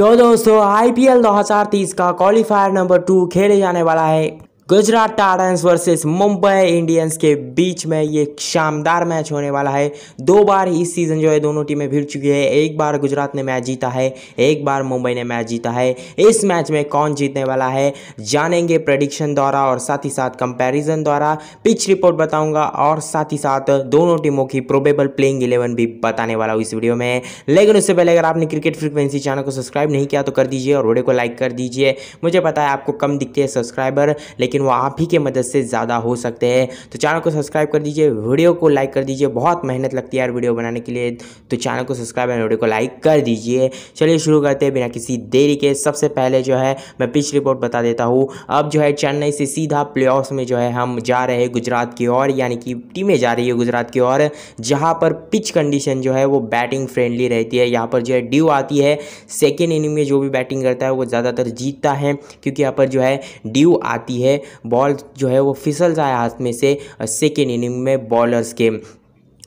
तो दोस्तों आईपीएल 2030 का क्वालिफायर नंबर टू खेले जाने वाला है Gujarat Titans versus Mumbai Indians के बीच में ये शानदार मैच होने वाला है दो बार इस सीज़न जो है दोनों टीमें भिड़ चुकी है एक बार गुजरात ने मैच जीता है एक बार मुंबई ने मैच जीता है इस मैच में कौन जीतने वाला है जानेंगे प्रडिक्शन द्वारा और साथ ही साथ कंपेरिजन द्वारा पिच रिपोर्ट बताऊंगा और साथ ही साथ दोनों टीमों की प्रोबेबल प्लेइंग इलेवन भी बताने वाला हूँ इस वीडियो में लेकिन उससे पहले अगर आपने क्रिकेट फ्रिक्वेंसी चैनल को सब्सक्राइब नहीं किया तो कर दीजिए और वीडियो को लाइक कर दीजिए मुझे पता है आपको कम दिखते हैं सब्सक्राइबर लेकिन लेकिन वो आप ही के मदद से ज़्यादा हो सकते हैं तो चैनल को सब्सक्राइब कर दीजिए वीडियो को लाइक कर दीजिए बहुत मेहनत लगती है यार वीडियो बनाने के लिए तो चैनल को सब्सक्राइब एंड वीडियो को लाइक कर दीजिए चलिए शुरू करते हैं बिना किसी देरी के सबसे पहले जो है मैं पिच रिपोर्ट बता देता हूँ अब जो है चेन्नई से सीधा प्ले में जो है हम जा रहे हैं गुजरात की ओर यानी कि टीमें जा रही है गुजरात की ओर जहाँ पर पिच कंडीशन जो है वो बैटिंग फ्रेंडली रहती है यहाँ पर जो है ड्यू आती है सेकेंड इनिंग में जो भी बैटिंग करता है वो ज़्यादातर जीतता है क्योंकि यहाँ पर जो है ड्यू आती है बॉल जो है वो फिसल जाए हाथ में से सेकेंड इनिंग में बॉलर्स के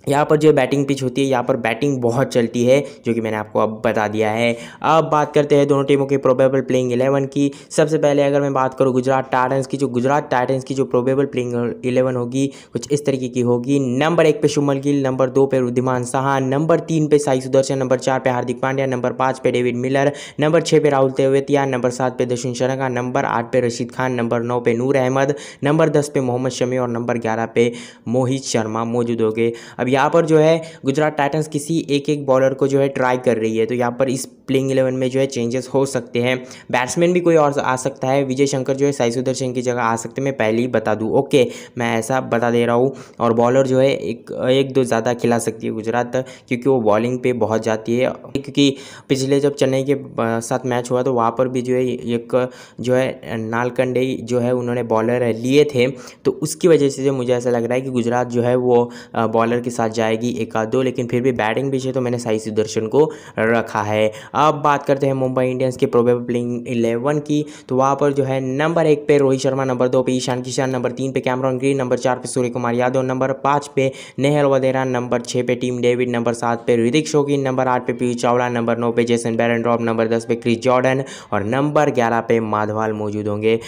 यहाँ पर जो बैटिंग पिच होती है यहाँ पर बैटिंग बहुत चलती है जो कि मैंने आपको अब बता दिया है अब बात करते हैं दोनों टीमों के प्रोबेबल प्लेइंग इलेवन की सबसे पहले अगर मैं बात करूँ गुजरात टाइटन्स की जो गुजरात टाइटन्स की जो प्रोबेबल प्लेइंग इलेवन होगी कुछ इस तरीके की होगी नंबर एक पे शुमल गिल नंबर दो पे रुद्धिमान साहा नंबर तीन पे साई सुदर्शन नंबर चार पे हार्दिक पांड्या नंबर पाँच पे डेविड मिलर नंबर छः पे राहुल तेवतिया नंबर सात पे दशुन शरणका नंबर आठ पे रशीद खान नंबर नौ पे नूर अहमद नंबर दस पे मोहम्मद शमी और नंबर ग्यारह पे मोहित शर्मा मौजूद हो गए अब यहाँ पर जो है गुजरात टाइटन्स किसी एक एक बॉलर को जो है ट्राई कर रही है तो यहाँ पर इस प्लेइंग इलेवन में जो है चेंजेस हो सकते हैं बैट्समैन भी कोई और आ सकता है विजय शंकर जो है साई सुदर्शन की जगह आ सकते मैं पहले ही बता दूँ ओके मैं ऐसा बता दे रहा हूँ और बॉलर जो है एक एक दो ज़्यादा खिला सकती है गुजरात क्योंकि वो बॉलिंग पे बहुत जाती है क्योंकि पिछले जब चेन्नई के साथ मैच हुआ तो वहाँ पर भी जो है एक जो है नालकंडे जो है उन्होंने बॉलर लिए थे तो उसकी वजह से जो मुझे ऐसा लग रहा है कि गुजरात जो है वो बॉलर के साथ साथ जाएगी एक आध दो लेकिन फिर भी बैटिंग पीछे तो मैंने साई सुदर्शन को रखा है अब बात करते हैं मुंबई इंडियंस के प्रोबेबलिंग इलेवन की तो वहाँ पर जो है नंबर एक पे रोहित शर्मा नंबर दो पे ईशान किशान नंबर तीन पे कैमरॉन ग्रीन नंबर चार पे सूर्य कुमार यादव नंबर पाँच पे नेहल वदेरा नंबर छः पे टीम डेविड नंबर सात पे ऋतिक शोकीन नंबर आठ पे पीयू चावला नंबर नौ पे जैसन बैरन रॉब नंबर दस पे क्रिस जॉर्डन और नंबर ग्यारह पे माधवाल मौजूद होंगे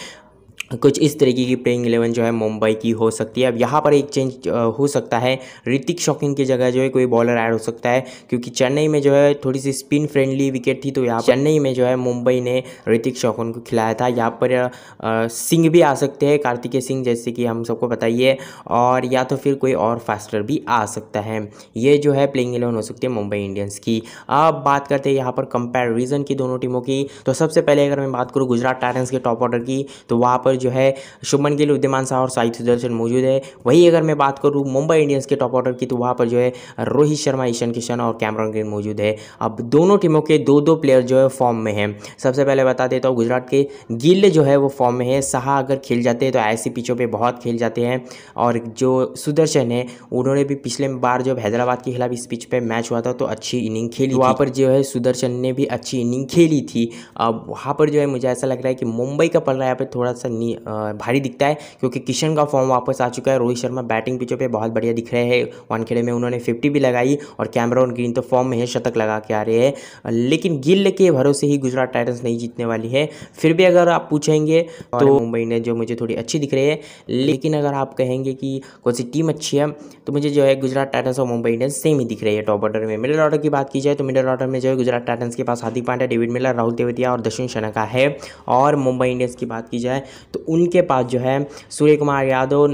कुछ इस तरीके की प्लेइंग इलेवन जो है मुंबई की हो सकती है अब यहाँ पर एक चेंज हो सकता है ऋतिक शॉकिंग की जगह जो है कोई बॉलर ऐड हो सकता है क्योंकि चेन्नई में जो है थोड़ी सी स्पिन फ्रेंडली विकेट थी तो यहाँ चेन्नई में जो है मुंबई ने ऋतिक शॉकिंग को खिलाया था यहाँ पर सिंह भी आ सकते हैं कार्तिकेय सिंह जैसे कि हम सबको बताइए और या तो फिर कोई और फास्टर भी आ सकता है ये जो है प्लेइंग इलेवन हो सकती है मुंबई इंडियंस की अब बात करते हैं यहाँ पर कंपेरिजन की दोनों टीमों की तो सबसे पहले अगर मैं बात करूँ गुजरात टाइटन्स के टॉप ऑर्डर की तो वहाँ पर जो है शुभमन गिल उद्यमान शाह और साई सुदर्शन मौजूद है वहीं अगर मैं बात करूँ मुंबई इंडियंस के टॉप ऑर्डर की तो वहाँ पर जो है रोहित शर्मा ईशन किशन और कैमरन ग्रीन मौजूद है अब दोनों टीमों के दो दो प्लेयर जो है फॉर्म में हैं सबसे पहले बता देता हूँ गुजरात के गिल जो है वो फॉर्म में है शाह अगर खेल जाते हैं तो ऐसी पिचों पर बहुत खेल जाते हैं और जो सुदर्शन है उन्होंने भी पिछले बार जब हैदराबाद के खिलाफ इस पिच पर मैच हुआ था तो अच्छी इनिंग खेली तो वहाँ पर जो है सुदर्शन ने भी अच्छी इनिंग खेली थी अब वहाँ पर जो है मुझे ऐसा लग रहा है कि मुंबई का पल रहा है यहाँ पर थोड़ा सा भारी दिखता है क्योंकि किशन का फॉर्म वापस आ चुका है रोहित शर्मा बैटिंग पिचों पे बहुत बढ़िया दिख रहे हैं वानखेड़े में उन्होंने फिफ्टी भी लगाई और कैमरॉन ग्रीन तो फॉर्म में है शतक लगा के आ रहे हैं लेकिन गिल के भरोसे ही गुजरात टाइटन्स नहीं जीतने वाली है फिर भी अगर आप पूछेंगे तो मुंबई ने जो मुझे थोड़ी अच्छी दिख रही है लेकिन अगर आप कहेंगे कि कौन सी टीम अच्छी है तो मुझे जो है गुजरात टाइटन्स और मुंबई इंडियंस सेम ही दिख रही है टॉप ऑर्डर में मिडिल ऑर्डर की बात की जाए तो मिडिल ऑर्डर में जो है गुजरात टाइटन्स के पास हार्दिक पांड्या डेविड मिलर राहुल तेवतिया और दक्षिण शनका है और मुंबई इंडियंस की बात की जाए तो उनके पास जो है Suryakumar Yadav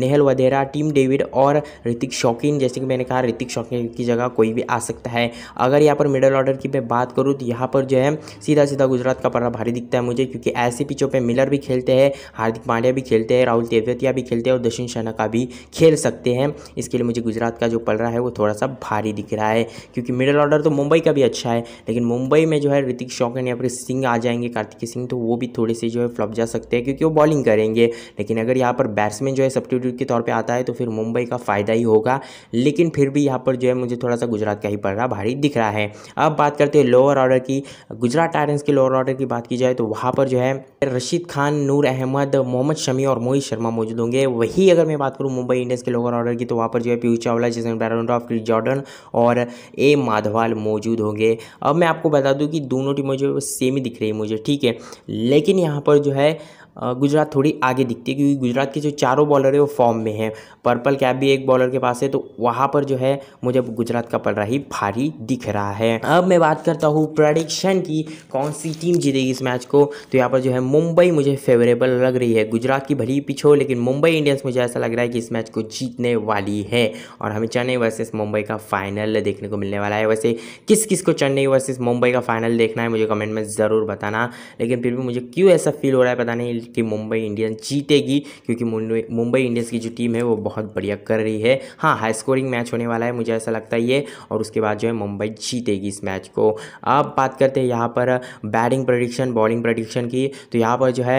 Nehal Wadhera Tim David और ऋतिक शौकीन जैसे कि मैंने कहा ऋतिक शौकीन की जगह कोई भी आ सकता है अगर यहाँ पर मिडल ऑर्डर की मैं बात करूँ तो यहाँ पर जो है सीधा सीधा गुजरात का पर्रा भारी दिखता है मुझे क्योंकि ऐसे पिचों पर मिलर भी खेलते हैं हार्दिक पांड्या भी खेलते हैं राहुल तेवतिया भी खेलते हैं और दशिन शना का भी खेल सकते हैं इसके लिए मुझे गुजरात का जो पल रहा है वो थोड़ा सा भारी दिख रहा है क्योंकि मिडल ऑर्डर तो मुंबई का भी अच्छा है लेकिन मुंबई में जो है ऋतिक शौकीन या फिर सिंह आ जाएंगे कार्तिक सिंह तो वो भी थोड़े से जो है फ्लॉप जा सकते हैं क्योंकि बॉलिंग करेंगे लेकिन अगर यहाँ पर बैट्समैन जो है सब्टीट्यूट के तौर पर आता है तो फिर मुंबई का फ़ायदा ही होगा लेकिन फिर भी यहाँ पर जो है मुझे थोड़ा सा गुजरात का ही पड़ रहा भारी दिख रहा है अब बात करते हैं लोअर ऑर्डर की गुजरात टायरेंस के लोअर ऑर्डर की बात की जाए तो वहाँ पर जो है रशीद खान नूर अहमद मोहम्मद शमी और मोहित शर्मा मौजूद होंगे वही अगर मैं बात करूँ मुंबई इंडियंस के लोअर ऑर्डर की तो वहाँ पर जो है पीयू चावला जैसन बैरोनडॉफ क्रिस जॉर्डन और ए माधवाल मौजूद होंगे अब मैं आपको बता दूँ कि दोनों टीमों जो सेम ही दिख रही है मुझे ठीक है लेकिन यहाँ पर जो है गुजरात थोड़ी आगे दिखती है क्योंकि गुजरात के जो चारों बॉलर है वो फॉर्म में है पर्पल कैप भी एक बॉलर के पास है तो वहाँ पर जो है मुझे गुजरात का पल रहा ही भारी दिख रहा है अब मैं बात करता हूँ प्रडिक्शन की कौन सी टीम जीतेगी इस मैच को तो यहाँ पर जो है मुंबई मुझे फेवरेबल लग रही है गुजरात की भली पिछ हो लेकिन मुंबई इंडियंस मुझे ऐसा लग रहा है कि इस मैच को जीतने वाली है और हमें चेन्नई वर्सेस मुंबई का फाइनल देखने को मिलने वाला है वैसे किस किस को चेन्नई वर्सेस मुंबई का फाइनल देखना है मुझे कमेंट में ज़रूर बताना लेकिन फिर भी मुझे क्यों ऐसा फील हो रहा है पता नहीं कि मुंबई इंडियंस जीतेगी क्योंकि मुंबई इंडियंस की जो टीम है वो बहुत बढ़िया कर रही है हाँ हाई स्कोरिंग मैच होने वाला है मुझे ऐसा लगता है ये और उसके बाद जो है मुंबई जीतेगी इस मैच को अब बात करते हैं यहाँ पर बैटिंग प्रडिक्शन बॉलिंग प्रडिक्शन की तो यहाँ पर जो है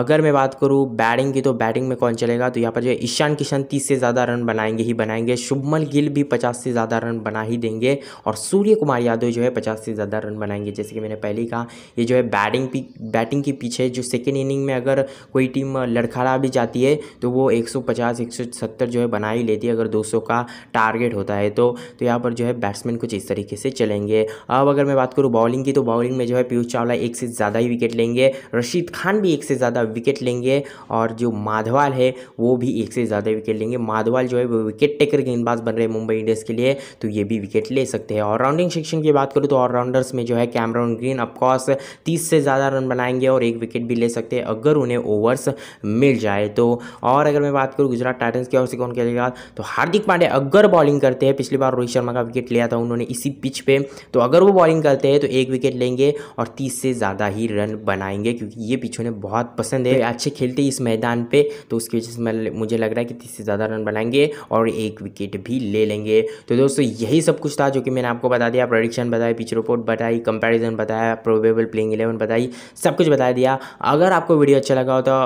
अगर मैं बात करूँ बैटिंग की तो बैटिंग में कौन चलेगा तो यहाँ पर जो है ईशान किशन तीस से ज़्यादा रन बनाएंगे ही बनाएंगे शुभमन गिल भी पचास से ज़्यादा रन बना ही देंगे और सूर्य कुमार यादव जो है पचास से ज़्यादा रन बनाएंगे जैसे कि मैंने पहले ही कहा ये जो है बैटिंग बैटिंग के पीछे जो सेकेंड इनिंग में अगर कोई टीम लड़खड़ा भी जाती है तो वो 150 170 जो है बना ही लेती है अगर 200 का टारगेट होता है तो तो यहाँ पर जो है बैट्समैन कुछ इस तरीके से चलेंगे अब अगर मैं बात करूँ बॉलिंग की तो बॉलिंग में जो है पीयूष चावला एक से ज़्यादा ही विकेट लेंगे रशीद खान भी एक से ज़्यादा विकेट लेंगे और जो माधवाल है वो भी एक से ज़्यादा विकेट लेंगे माधवाल जो है वो विकेट टेकर गेंदबाज बन रहे हैं मुंबई इंडियंस के लिए तो ये भी विकेट ले सकते हैं ऑलराउंडिंग सेक्शन की बात करूँ तो ऑलराउंडर्स में जो है कैमरॉन ग्रीन अफकॉर्स तीस से ज़्यादा रन बनाएंगे और एक विकेट भी ले सकते हैं अगर उन्हें उन्हें ओवर्स मिल जाए तो और अगर मैं बात करूँ गुजरात टाइटन्स की ओर से कौन खेलेगा तो हार्दिक पांडे अगर बॉलिंग करते हैं पिछली बार रोहित शर्मा का विकेट लिया था उन्होंने इसी पिच पर तो अगर वो बॉलिंग करते हैं तो एक विकेट लेंगे और तीस से ज़्यादा ही रन बनाएंगे क्योंकि ये पिच उन्हें बहुत पसंद है अच्छे खेलते इस मैदान पर तो उसकी वजह से मुझे लग रहा है कि तीस से ज़्यादा रन बनाएंगे और एक विकेट भी ले लेंगे तो दोस्तों यही सब कुछ था जो कि मैंने आपको बता दिया प्रोडिक्शन बताया पिच रिपोर्ट बताई कंपेरिजन बताया प्रोबेबल प्लेइंग इलेवन बताई सब कुछ बता दिया अगर आपको वीडियो अच्छा लगा लगा होता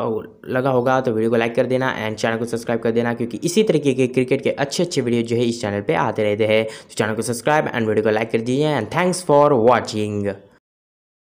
लगा होगा तो वीडियो को लाइक कर देना एंड चैनल को सब्सक्राइब कर देना क्योंकि इसी तरीके के क्रिकेट के अच्छे अच्छे वीडियो जो है इस चैनल पर आते रहते हैं तो चैनल को सब्सक्राइब एंड वीडियो को लाइक कर दीजिए एंड थैंक्स फॉर वॉचिंग